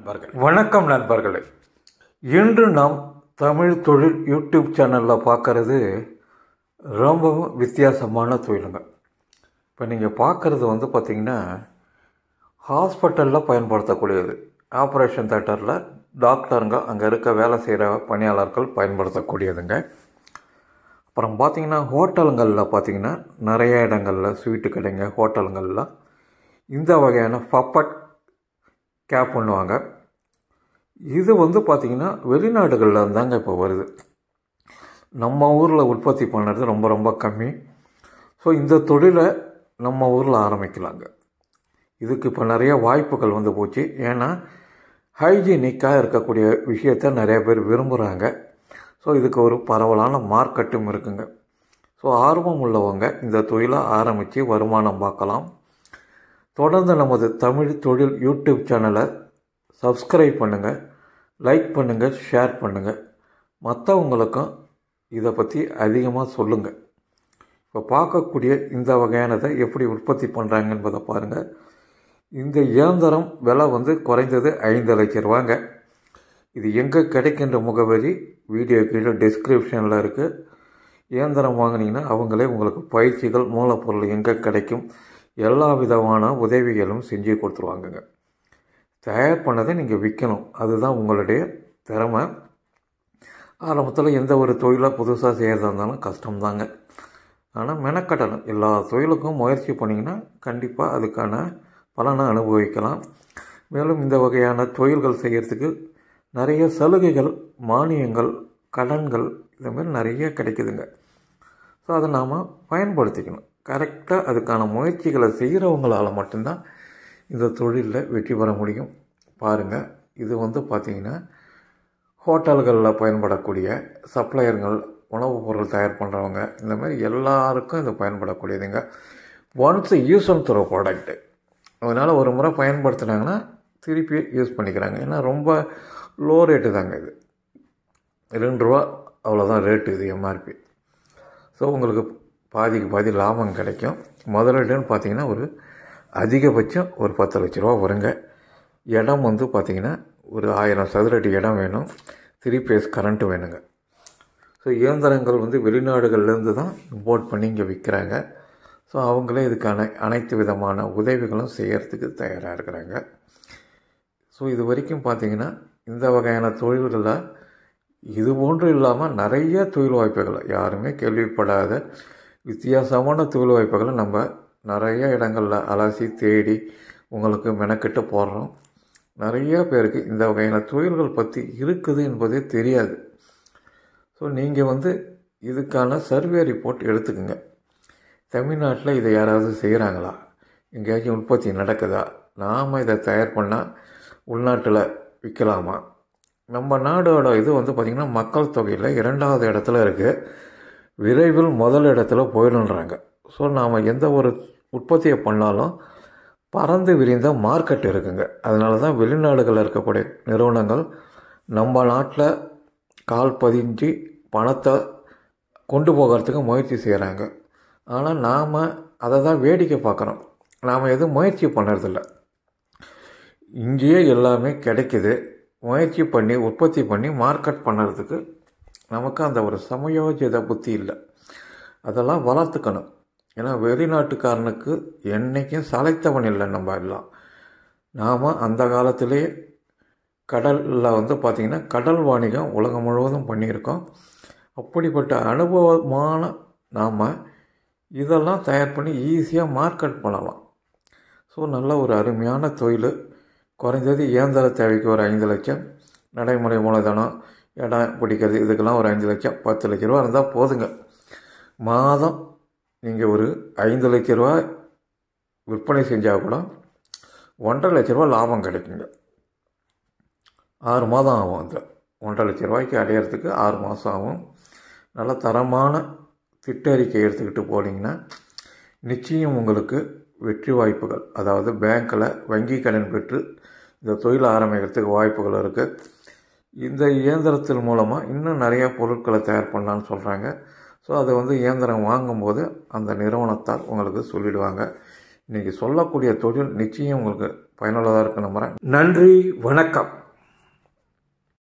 நண்பர்கள் வணக்கம் நண்பர்களே இன்று நாம் தமிழ் தொழில் யூடியூப் சேனலில் பார்க்குறது ரொம்பவும் வித்தியாசமான தொழிலுங்க இப்போ நீங்கள் பார்க்குறது வந்து பார்த்திங்கன்னா ஹாஸ்பிட்டலில் பயன்படுத்தக்கூடியது ஆப்ரேஷன் தேட்டரில் டாக்டருங்க அங்கே இருக்க வேலை செய்கிற பணியாளர்கள் பயன்படுத்தக்கூடியதுங்க அப்புறம் பார்த்திங்கன்னா ஹோட்டலுங்களில் பார்த்திங்கன்னா நிறைய இடங்களில் ஸ்வீட்டு கடைங்க ஹோட்டலுங்களில் இந்த வகையான பப்பட் கேப் பண்ணுவாங்க இது வந்து பார்த்திங்கன்னா வெளிநாடுகளில் இருந்தாங்க இப்போ வருது நம்ம ஊரில் உற்பத்தி பண்ணுறது ரொம்ப ரொம்ப கம்மி ஸோ இந்த தொழிலை நம்ம ஊரில் ஆரம்பிக்கலாங்க இதுக்கு இப்போ நிறைய வாய்ப்புகள் வந்து போச்சு ஏன்னா ஹைஜீனிக்காக இருக்கக்கூடிய விஷயத்த நிறைய பேர் விரும்புகிறாங்க ஸோ இதுக்கு ஒரு பரவலான மார்க்கெட்டும் இருக்குங்க ஸோ ஆர்வம் உள்ளவங்க இந்த தொழிலை ஆரம்பித்து வருமானம் பார்க்கலாம் தொடர்ந்து நமது தமிழ் தொழில் யூடியூப் சேனலை சப்ஸ்கிரைப் பண்ணுங்கள் லைக் பண்ணுங்கள் ஷேர் பண்ணுங்கள் மற்றவங்களுக்கும் இதை பற்றி அதிகமாக சொல்லுங்கள் இப்போ பார்க்கக்கூடிய இந்த வகையானதை எப்படி உற்பத்தி பண்ணுறாங்க என்பதை பாருங்கள் இந்த இயந்திரம் விலை வந்து குறைந்தது ஐந்து லட்சம் ரூபாங்க இது எங்கே கிடைக்கின்ற முகவரி வீடியோ கீழே டிஸ்கிரிப்ஷனில் இருக்குது இயந்திரம் வாங்கினீங்கன்னா அவங்களே உங்களுக்கு பயிற்சிகள் மூலப்பொருள் எங்கே கிடைக்கும் எல்லா விதமான உதவிகளும் செஞ்சு கொடுத்துருவாங்கங்க தயார் பண்ணதை நீங்கள் விற்கணும் அதுதான் உங்களுடைய திறமை ஆரம்பத்தில் எந்த ஒரு தொழிலாக புதுசாக செய்கிறதா இருந்தாலும் கஷ்டம்தாங்க ஆனால் மெனக்கட்டணும் எல்லா தொழிலுக்கும் முயற்சி பண்ணிங்கன்னா கண்டிப்பாக அதுக்கான பலனை அனுபவிக்கலாம் மேலும் இந்த வகையான தொழில்கள் செய்கிறதுக்கு நிறைய சலுகைகள் மானியங்கள் கடன்கள் மாதிரி நிறைய கிடைக்குதுங்க ஸோ அதை நாம் பயன்படுத்திக்கணும் கரெக்டாக அதுக்கான முயற்சிகளை செய்கிறவங்களால் மட்டும்தான் இந்த தொழிலில் வெற்றி பெற முடியும் பாருங்கள் இது வந்து பார்த்திங்கன்னா ஹோட்டல்களில் பயன்படக்கூடிய சப்ளையர்கள் உணவுப் பொருள் தயார் பண்ணுறவங்க இந்த மாதிரி எல்லாருக்கும் இது பயன்படக்கூடியதுங்க once use and throw product அதனால் ஒரு முறை பயன்படுத்தினாங்கன்னா திருப்பி யூஸ் பண்ணிக்கிறாங்க ஏன்னா ரொம்ப லோ ரேட்டு தாங்க இது ரெண்டு ரூபா அவ்வளோதான் ரேட்டு இது எம்ஆர்பி ஸோ உங்களுக்கு பாதிக்கு பாதி லாபம் கிடைக்கும் முதலீடுன்னு பார்த்தீங்கன்னா ஒரு அதிகபட்சம் ஒரு பத்து லட்ச ரூபா வருங்க இடம் வந்து பார்த்திங்கன்னா ஒரு ஆயிரம் சதுரடி இடம் வேணும் த்ரீ பேஸ் கரண்ட்டு வேணுங்க ஸோ இயந்திரங்கள் வந்து வெளிநாடுகள்லேருந்து தான் இம்போர்ட் பண்ணி இங்கே விற்கிறாங்க ஸோ அவங்களே இதுக்கான அனைத்து விதமான உதவிகளும் செய்கிறதுக்கு தயாராக இருக்கிறாங்க ஸோ இது வரைக்கும் பார்த்திங்கன்னா இந்த வகையான தொழில்களில் இது போன்று இல்லாமல் நிறைய தொழில் வாய்ப்புகள் யாருமே கேள்விப்படாத வித்தியாசமான தொழில் வாய்ப்புகளை நம்ம நிறைய இடங்களில் அலசி தேடி உங்களுக்கு மெனக்கெட்டு போடுறோம் நிறைய பேருக்கு இந்த வகையான தொழில்கள் பற்றி இருக்குது என்பதே தெரியாது ஸோ நீங்கள் வந்து இதுக்கான சர்வே ரிப்போர்ட் எடுத்துக்கோங்க தமிழ்நாட்டில் இதை யாராவது செய்கிறாங்களா எங்கேயாச்சும் உற்பத்தி நடக்குதா நாம் இதை தயார் பண்ணால் உள்நாட்டில் விற்கலாமா நம்ம நாடோட இது வந்து பார்த்திங்கன்னா மக்கள் தொகையில் இரண்டாவது இடத்துல இருக்குது விரைவில் முதல் இடத்துல போயிடணுன்றாங்க ஸோ நாம் எந்த ஒரு உற்பத்தியை பண்ணாலும் பறந்து விரிந்த மார்க்கெட் இருக்குங்க அதனால தான் வெளிநாடுகளில் இருக்கக்கூடிய நிறுவனங்கள் நம்ம நாட்டில் கால் பதிஞ்சு பணத்தை கொண்டு போகிறதுக்கு முயற்சி செய்கிறாங்க ஆனால் நாம் அதை தான் வேடிக்கை பார்க்குறோம் நாம் எதுவும் முயற்சி பண்ணுறதில்ல இங்கேயே எல்லாமே கிடைக்கிது முயற்சி பண்ணி உற்பத்தி பண்ணி மார்க்கெட் பண்ணுறதுக்கு நமக்கு அந்த ஒரு சமயோஜித புத்தி இல்லை அதெல்லாம் வளர்த்துக்கணும் ஏன்னா வெளிநாட்டுக்காரனுக்கு என்றைக்கும் சளைத்தவன் இல்லை நம்ம எல்லாம் நாம் அந்த காலத்திலே கடலில் வந்து பார்த்திங்கன்னா கடல் வாணிகம் உலகம் முழுவதும் பண்ணியிருக்கோம் அப்படிப்பட்ட அனுபவமான நாம் இதெல்லாம் தயார் பண்ணி ஈஸியாக மார்க்கெட் பண்ணலாம் ஸோ நல்ல ஒரு அருமையான தொழில் குறைஞ்சது இயந்திர தேவைக்கு ஒரு ஐந்து லட்சம் நடைமுறை மூலதனம் இடம் பிடிக்கிறது இதுக்கெல்லாம் ஒரு அஞ்சு லட்சம் பத்து லட்ச ரூபா இருந்தால் போதுங்க மாதம் நீங்கள் ஒரு ஐந்து லட்ச ரூபா விற்பனை செஞ்சால் கூட ஒன்றரை லட்ச ரூபா லாபம் கிடைக்குங்க ஆறு மாதம் ஆகும் அந்த ஒன்றரை லட்ச ரூபாய்க்கு அடையிறதுக்கு ஆறு மாதம் ஆகும் நல்ல தரமான திட்ட அறிக்கை எடுத்துக்கிட்டு போனீங்கன்னா நிச்சயம் உங்களுக்கு வெற்றி வாய்ப்புகள் அதாவது பேங்க்கில் வங்கி கடன் பெற்று இந்த தொழில் ஆரம்பிக்கிறதுக்கு வாய்ப்புகள் இருக்குது இந்த இயந்திரத்தின் மூலமாக இன்னும் நிறையா பொருட்களை தயார் பண்ணலான்னு சொல்கிறாங்க ஸோ அதை வந்து இயந்திரம் வாங்கும்போது அந்த நிறுவனத்தால் உங்களுக்கு சொல்லிடுவாங்க இன்றைக்கி சொல்லக்கூடிய தொழில் நிச்சயம் உங்களுக்கு பயனுள்ளதாக இருக்க நம்புகிறேன் நன்றி வணக்கம்